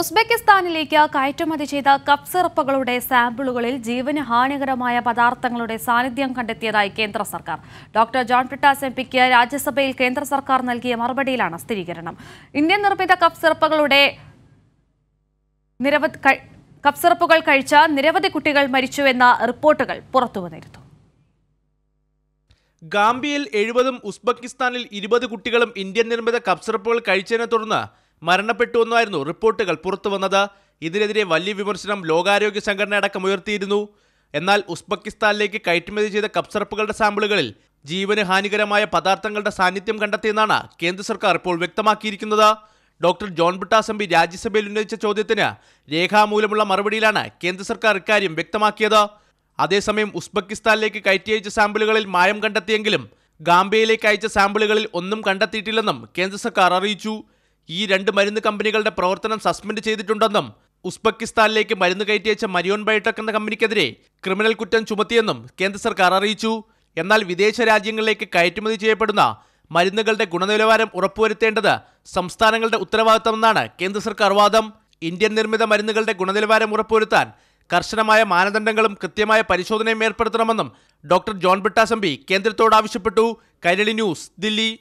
ഉസ്ബെക്കിസ്ഥാനിലേക്ക് കയറ്റുമതി ചെയ്ത കപ്പ് സിറപ്പുകളുടെ സാമ്പിളുകളിൽ ജീവന് ഹാനികരമായ പദാർത്ഥങ്ങളുടെ സാന്നിധ്യം കണ്ടെത്തിയതായി കേന്ദ്ര സർക്കാർ ഡോക്ടർ ജോൺ പിട്ടാസ് എം പിക്ക് രാജ്യസഭയിൽ കേന്ദ്ര സർക്കാർ നൽകിയ മറുപടിയിലാണ് സ്ഥിരീകരണം ഇന്ത്യൻ നിർമ്മിത കപ്പ് സിറപ്പുകളുടെ നിരവധി കപ്പ് സിറപ്പുകൾ കഴിച്ച നിരവധി കുട്ടികൾ മരിച്ചുവെന്ന റിപ്പോർട്ടുകൾ പുറത്തുവന്നിരുന്നു ഗാംബിയയിൽ എഴുപതും ഉസ്ബെക്കിസ്ഥാനിൽ ഇരുപത് കുട്ടികളും ഇന്ത്യൻ നിർമ്മിത കപ്പ് സിറപ്പുകൾ കഴിച്ചതിനെ തുടർന്ന് മരണപ്പെട്ടു എന്നായിരുന്നു റിപ്പോർട്ടുകൾ പുറത്തു വന്നത് ഇതിനെതിരെ വലിയ വിമർശനം ലോകാരോഗ്യ സംഘടന അടക്കം ഉയർത്തിയിരുന്നു എന്നാൽ ഉസ്ബക്കിസ്ഥാനിലേക്ക് കയറ്റുമതി ചെയ്ത കപ്സർപ്പുകളുടെ സാമ്പിളുകളിൽ ജീവന് ഹാനികരമായ പദാർത്ഥങ്ങളുടെ സാന്നിധ്യം കണ്ടെത്തിയെന്നാണ് കേന്ദ്ര സർക്കാർ ഇപ്പോൾ വ്യക്തമാക്കിയിരിക്കുന്നത് ഡോക്ടർ ജോൺ ബിട്ടാസംബി രാജ്യസഭയിൽ ഉന്നയിച്ച ചോദ്യത്തിന് രേഖാമൂലമുള്ള മറുപടിയിലാണ് കേന്ദ്ര സർക്കാർ ഇക്കാര്യം വ്യക്തമാക്കിയത് അതേസമയം ഉസ്ബക്കിസ്ഥാനിലേക്ക് കയറ്റി അയച്ച സാമ്പിളുകളിൽ മായം കണ്ടെത്തിയെങ്കിലും ഗാംബിയയിലേക്ക് അയച്ച സാമ്പിളുകളിൽ ഒന്നും കണ്ടെത്തിയിട്ടില്ലെന്നും കേന്ദ്ര സർക്കാർ അറിയിച്ചു ഈ രണ്ട് മരുന്ന് കമ്പനികളുടെ പ്രവർത്തനം സസ്പെൻഡ് ചെയ്തിട്ടുണ്ടെന്നും ഉസ്ബെക്കിസ്ഥാനിലേക്ക് മരുന്ന് കയറ്റിയച്ച മരിയോൺ ബയോടെക് എന്ന കമ്പനിക്കെതിരെ ക്രിമിനൽ കുറ്റം ചുമത്തിയെന്നും കേന്ദ്ര സർക്കാർ അറിയിച്ചു എന്നാൽ വിദേശ രാജ്യങ്ങളിലേക്ക് കയറ്റുമതി ചെയ്യപ്പെടുന്ന മരുന്നുകളുടെ ഗുണനിലവാരം ഉറപ്പുവരുത്തേണ്ടത് സംസ്ഥാനങ്ങളുടെ ഉത്തരവാദിത്തമെന്നാണ് കേന്ദ്ര സർക്കാർ വാദം ഇന്ത്യൻ നിർമ്മിത മരുന്നുകളുടെ ഗുണനിലവാരം ഉറപ്പുവരുത്താൻ കർശനമായ മാനദണ്ഡങ്ങളും കൃത്യമായ പരിശോധനയും ഏർപ്പെടുത്തണമെന്നും ഡോക്ടർ ജോൺ ബിട്ടാസംബി കേന്ദ്രത്തോട് ആവശ്യപ്പെട്ടു കൈരളി ന്യൂസ് ദില്ലി